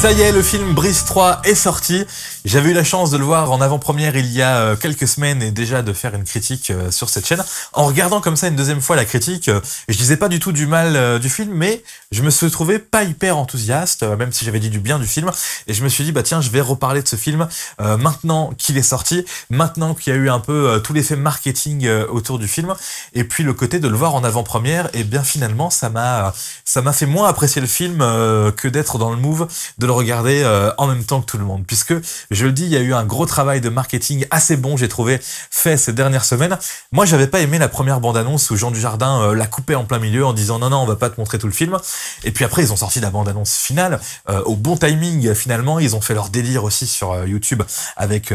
Ça y est, le film Brise 3 est sorti. J'avais eu la chance de le voir en avant-première il y a euh, quelques semaines et déjà de faire une critique euh, sur cette chaîne. En regardant comme ça une deuxième fois la critique, euh, je disais pas du tout du mal du film, mais je me suis trouvé pas hyper enthousiaste, même si j'avais dit du bien du film. Et je me suis dit, bah tiens, je vais reparler de ce film maintenant qu'il est sorti, maintenant qu'il y a eu un peu tout l'effet marketing autour du film. Et puis le côté de le voir en avant-première, et eh bien finalement, ça m'a, ça m'a fait moins apprécier le film que d'être dans le move de le regarder euh, en même temps que tout le monde. Puisque, je le dis, il y a eu un gros travail de marketing assez bon, j'ai trouvé, fait ces dernières semaines. Moi, j'avais pas aimé la première bande-annonce où Jean du Jardin euh, l'a coupait en plein milieu en disant non, non, on va pas te montrer tout le film. Et puis après, ils ont sorti la bande-annonce finale euh, au bon timing, finalement. Ils ont fait leur délire aussi sur YouTube avec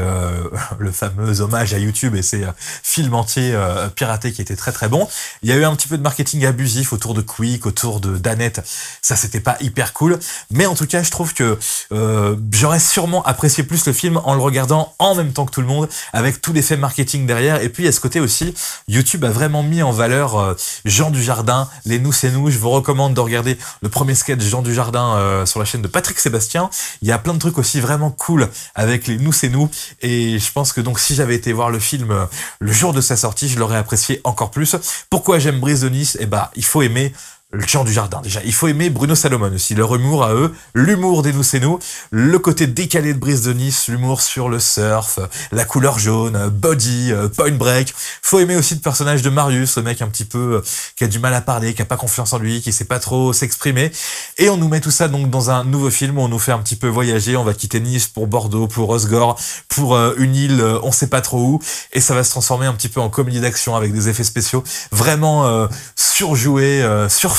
le fameux hommage à YouTube et ses films entiers piratés qui étaient très très bons. Il y a eu un petit peu de marketing abusif autour de Quick, autour de Danette. Ça, c'était pas hyper cool. Mais en tout cas, je trouve que euh, j'aurais sûrement apprécié plus le film en le regardant en même temps que tout le monde, avec tout l'effet marketing derrière. Et puis, à ce côté aussi, YouTube a vraiment mis en valeur euh, Jean du Jardin, les nous c'est nous. Je vous recommande de regarder le premier sketch Jean du Jardin euh, sur la chaîne de Patrick Sébastien. Il y a plein de trucs aussi vraiment cool avec les nous c'est nous. Et je pense que donc, si j'avais été voir le film le jour de sa sortie, je l'aurais apprécié encore plus. Pourquoi j'aime Brise de Nice Et bah, ben, il faut aimer le champ du jardin déjà. Il faut aimer Bruno Salomon aussi, leur humour à eux, l'humour des nous c'est nous, le côté décalé de Brise de Nice, l'humour sur le surf, la couleur jaune, body, euh, point break. Faut aimer aussi le personnage de Marius, le mec un petit peu euh, qui a du mal à parler, qui a pas confiance en lui, qui sait pas trop s'exprimer. Et on nous met tout ça donc dans un nouveau film où on nous fait un petit peu voyager, on va quitter Nice pour Bordeaux, pour Osgore, pour euh, une île, on sait pas trop où, et ça va se transformer un petit peu en comédie d'action avec des effets spéciaux vraiment surjoués,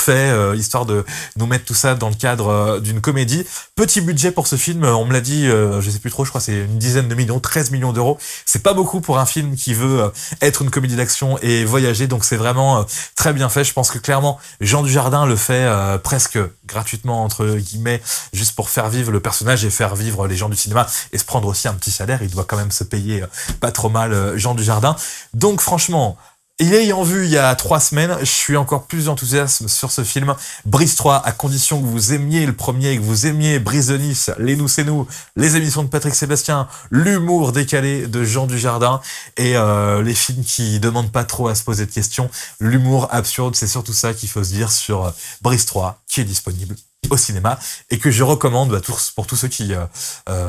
fait, euh, histoire de nous mettre tout ça dans le cadre euh, d'une comédie. Petit budget pour ce film, euh, on me l'a dit, je sais plus trop, je crois c'est une dizaine de millions, 13 millions d'euros. C'est pas beaucoup pour un film qui veut être une comédie d'action et voyager, donc c'est vraiment très bien fait. Je pense que clairement, Jean Dujardin le fait presque gratuitement, entre guillemets, juste pour faire vivre le personnage et faire vivre les gens du cinéma et se prendre aussi un petit salaire. Il doit quand même se payer pas trop mal Jean Dujardin. Donc franchement, et ayant vu il y a trois semaines, je suis encore plus enthousiaste sur ce film. Brise 3, à condition que vous aimiez le premier et que vous aimiez Brise de Nice, Les Nous C'est Nous, les émissions de Patrick Sébastien, l'humour décalé de Jean Dujardin et euh, les films qui demandent pas trop à se poser de questions. L'humour absurde, c'est surtout ça qu'il faut se dire sur euh, Brise 3, qui est disponible au cinéma et que je recommande pour tous ceux qui euh,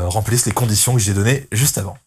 remplissent les conditions que j'ai données juste avant.